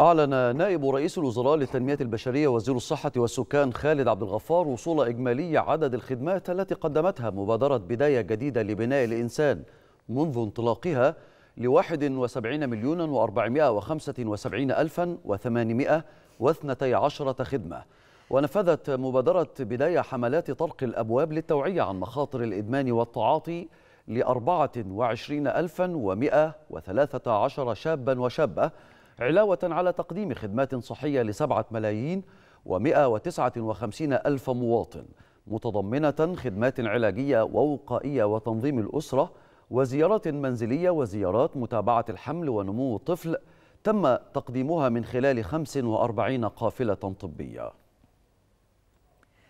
أعلن نائب رئيس الوزراء للتنمية البشرية وزير الصحة والسكان خالد عبد الغفار وصول إجمالي عدد الخدمات التي قدمتها مبادرة بداية جديدة لبناء الإنسان منذ انطلاقها ل 71 مليون و475 ألفا و812 خدمة ونفذت مبادرة بداية حملات طرق الأبواب للتوعية عن مخاطر الإدمان والتعاطي ل 24113 شابا وشابة علاوة على تقديم خدمات صحية لسبعة ملايين و159 ألف مواطن متضمنة خدمات علاجية ووقائية وتنظيم الأسرة وزيارات منزلية وزيارات متابعة الحمل ونمو الطفل تم تقديمها من خلال 45 قافلة طبية